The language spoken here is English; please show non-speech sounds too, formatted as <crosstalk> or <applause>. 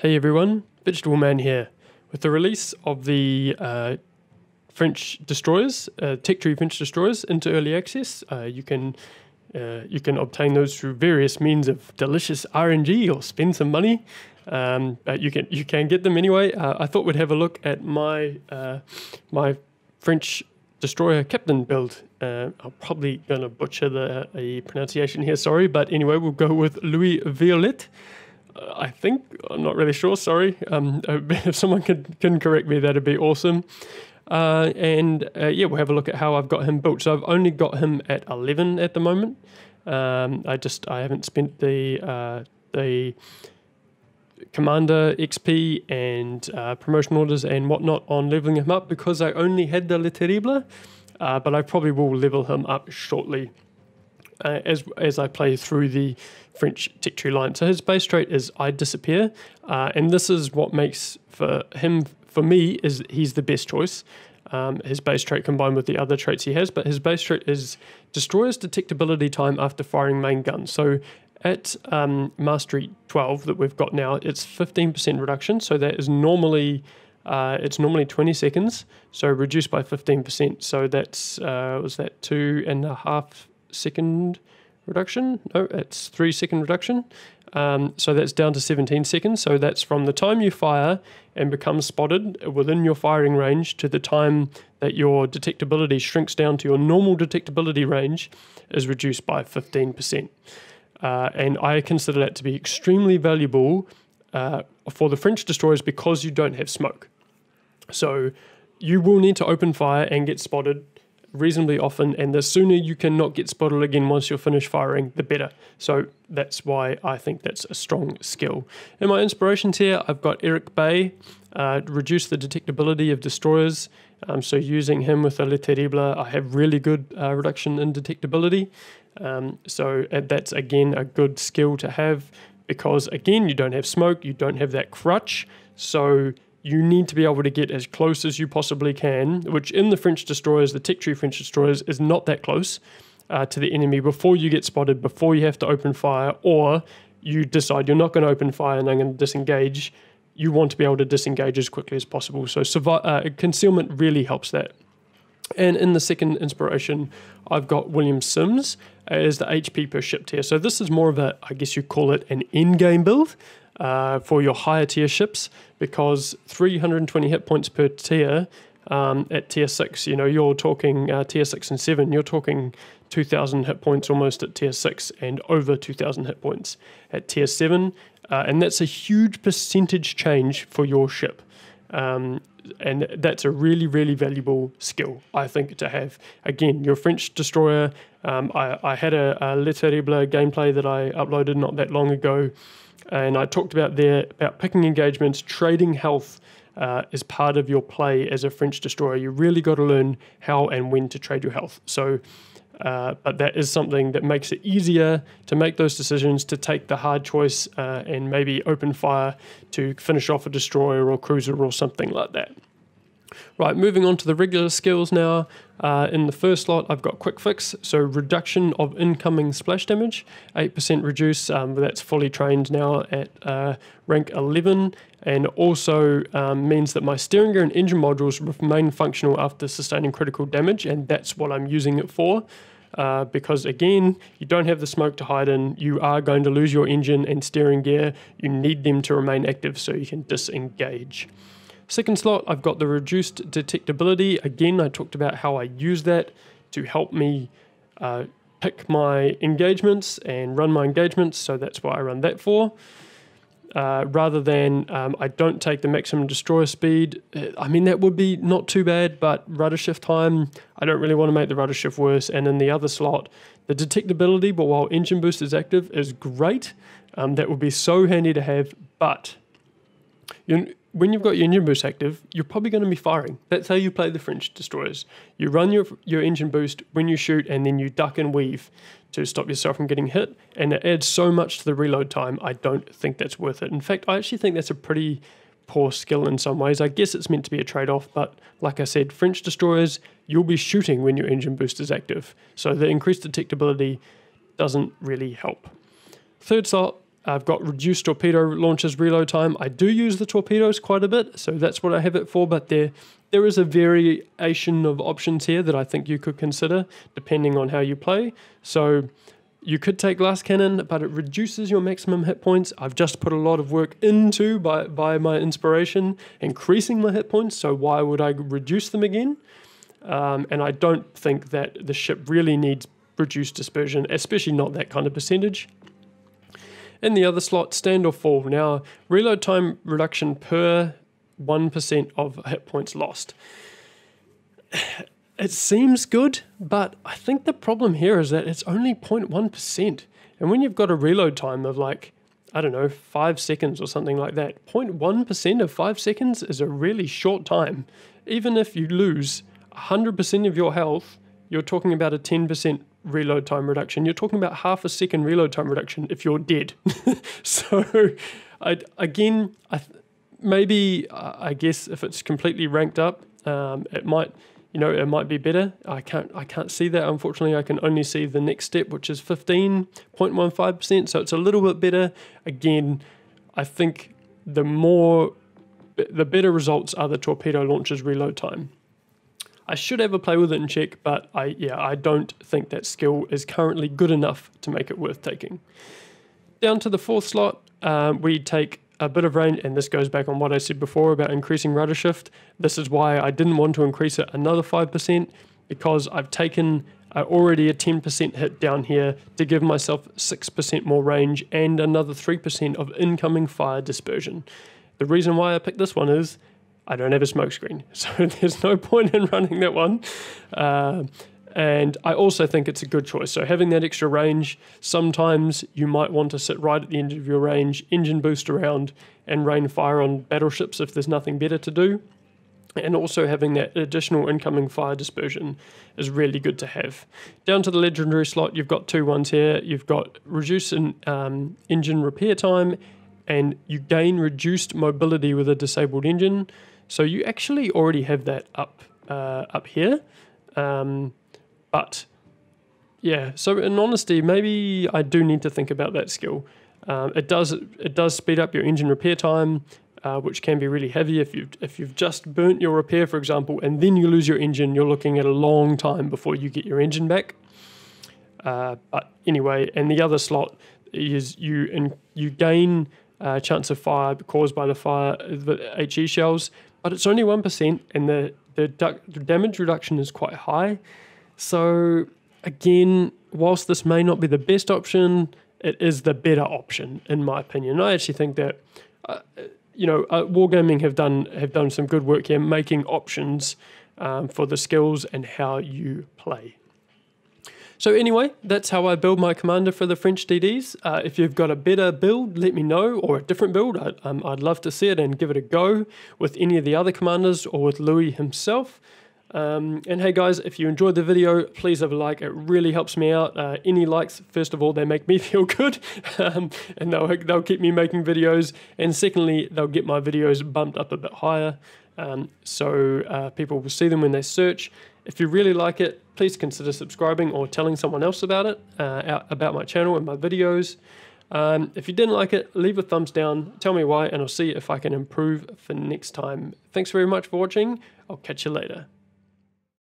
Hey everyone, Vegetable Man here. With the release of the uh, French destroyers, uh, Tech Tree French destroyers, into early access, uh, you can uh, you can obtain those through various means of delicious RNG or spend some money. Um, you can you can get them anyway. Uh, I thought we'd have a look at my uh, my French destroyer captain build. Uh, I'm probably gonna butcher the pronunciation here, sorry, but anyway, we'll go with Louis Violet. Uh, I think I'm not really sure. Sorry, um, <laughs> if someone can can correct me, that'd be awesome. Uh, and uh, yeah, we'll have a look at how I've got him built. So I've only got him at 11 at the moment. Um, I just I haven't spent the uh, the commander XP and uh, promotion orders and whatnot on leveling him up because I only had the Le Terrible, uh, but I probably will level him up shortly uh, as as I play through the French tech tree line. So his base trait is I disappear, uh, and this is what makes for him for me is he's the best choice. Um, his base trait combined with the other traits he has, but his base trait is destroyer's detectability time after firing main gun. So at um, mastery 12 that we've got now, it's 15% reduction. So that is normally uh, it's normally 20 seconds, so reduced by 15%. So that's uh, was that two and a half second reduction. No, it's three second reduction. Um, so that's down to 17 seconds. So that's from the time you fire and become spotted within your firing range to the time that your detectability shrinks down to your normal detectability range is reduced by 15%. Uh, and I consider that to be extremely valuable uh, for the French destroyers because you don't have smoke. So you will need to open fire and get spotted reasonably often, and the sooner you cannot get spotted again once you're finished firing, the better. So that's why I think that's a strong skill. In my inspirations here, I've got Eric Bay, uh, reduce the detectability of destroyers. Um, so using him with a Le Terrible, I have really good uh, reduction in detectability. Um, so uh, that's again a good skill to have because again, you don't have smoke, you don't have that crutch. So you need to be able to get as close as you possibly can, which in the French destroyers, the tech tree French destroyers, is not that close uh, to the enemy before you get spotted, before you have to open fire, or you decide you're not going to open fire and I'm going to disengage. You want to be able to disengage as quickly as possible. So uh, concealment really helps that. And in the second inspiration, I've got William Sims as the HP per ship tier. So this is more of a, I guess you call it an in-game build uh, for your higher tier ships because 320 hit points per tier um, at tier 6, you know, you're talking uh, tier 6 and 7, you're talking 2,000 hit points almost at tier 6 and over 2,000 hit points at tier 7. Uh, and that's a huge percentage change for your ship. Um, and that's a really, really valuable skill, I think, to have. Again, your French destroyer, um, I, I, had a, a Le Terrible gameplay that I uploaded not that long ago and I talked about there about picking engagements, trading health uh, as part of your play as a French destroyer. You really got to learn how and when to trade your health. So, uh, but that is something that makes it easier to make those decisions, to take the hard choice, uh, and maybe open fire to finish off a destroyer or cruiser or something like that. Right, moving on to the regular skills now. Uh, in the first slot, I've got Quick Fix, so reduction of incoming splash damage, 8% reduce, um, that's fully trained now at uh, rank 11, and also um, means that my steering gear and engine modules remain functional after sustaining critical damage, and that's what I'm using it for. Uh, because again, you don't have the smoke to hide in, you are going to lose your engine and steering gear, you need them to remain active so you can disengage. Second slot, I've got the reduced detectability. Again, I talked about how I use that to help me uh, pick my engagements and run my engagements, so that's what I run that for. Uh, rather than um, I don't take the maximum destroyer speed. Uh, I mean, that would be not too bad, but rudder shift time, I don't really want to make the rudder shift worse. And in the other slot, the detectability, but while engine boost is active, is great. Um, that would be so handy to have, but you, when you've got your engine boost active, you're probably going to be firing. That's how you play the French destroyers. You run your your engine boost when you shoot, and then you duck and weave to stop yourself from getting hit. And it adds so much to the reload time. I don't think that's worth it. In fact, I actually think that's a pretty poor skill in some ways. I guess it's meant to be a trade off, but like I said, French destroyers, you'll be shooting when your engine boost is active. So the increased detectability doesn't really help. Third slot, I've got reduced torpedo launchers reload time. I do use the torpedoes quite a bit, so that's what I have it for, but there there is a variation of options here that I think you could consider depending on how you play. So you could take glass cannon, but it reduces your maximum hit points. I've just put a lot of work into by, by my inspiration, increasing my hit points, so why would I reduce them again? Um, and I don't think that the ship really needs reduced dispersion, especially not that kind of percentage. In the other slot, stand or fall. Now, reload time reduction per 1% of hit points lost. It seems good, but I think the problem here is that it's only 0.1%. And when you've got a reload time of like, I don't know, five seconds or something like that, 0.1% of five seconds is a really short time. Even if you lose 100% of your health, you're talking about a 10% reload time reduction, you're talking about half a second reload time reduction if you're dead. <laughs> so, I, again, I maybe I guess if it's completely ranked up, um, it might you know it might be better. I can't I can't see that unfortunately. I can only see the next step, which is fifteen point one five percent. So it's a little bit better. Again, I think the more the better results are the torpedo launcher's reload time. I should have a play with it in check, but I yeah, I don't think that skill is currently good enough to make it worth taking. Down to the fourth slot, um, we take a bit of range, and this goes back on what I said before about increasing rudder shift. This is why I didn't want to increase it another 5%, because I've taken uh, already a 10% hit down here to give myself 6% more range and another 3% of incoming fire dispersion. The reason why I picked this one is I don't have a smokescreen, <laughs> so there's no point in running that one. Uh, and I also think it's a good choice. So having that extra range, sometimes you might want to sit right at the end of your range, engine boost around, and rain fire on battleships if there's nothing better to do. And also having that additional incoming fire dispersion is really good to have. Down to the legendary slot, you've got two ones here. You've got reduce in, um, engine repair time, and you gain reduced mobility with a disabled engine. So you actually already have that up uh, up here. Um, but yeah, so in honesty, maybe I do need to think about that skill. Um, it does it does speed up your engine repair time, uh, which can be really heavy if you if you've just burnt your repair, for example, and then you lose your engine. You're looking at a long time before you get your engine back. Uh, but anyway, and the other slot is you and you gain uh, chance of fire caused by the fire, the HE shells, but it's only 1%, and the, the, du- the damage reduction is quite high. So, again, whilst this may not be the best option, it is the better option, in my opinion. I actually think that. Uh, you know, uh, Wargaming have done have done some good work here, making options um, for the skills and how you play. So anyway, that's how I build my commander for the French DDs. Uh, if you've got a better build, let me know, or a different build. I, um, I'd love to see it and give it a go with any of the other commanders or with Louis himself. Um, and hey guys, if you enjoyed the video, please have a like. It really helps me out. Uh, any likes, first of all, they make me <laughs> feel good, um, and they'll they'll keep me making videos. And secondly, they'll get my videos bumped up a bit higher, um, so uh, people will see them when they search. If you really like it, please consider subscribing or telling someone else about it, uh, about my channel and my videos. Um, if you didn't like it, leave a thumbs down, tell me why, and I'll see if I can improve for next time. Thanks very much for watching. I'll catch you later.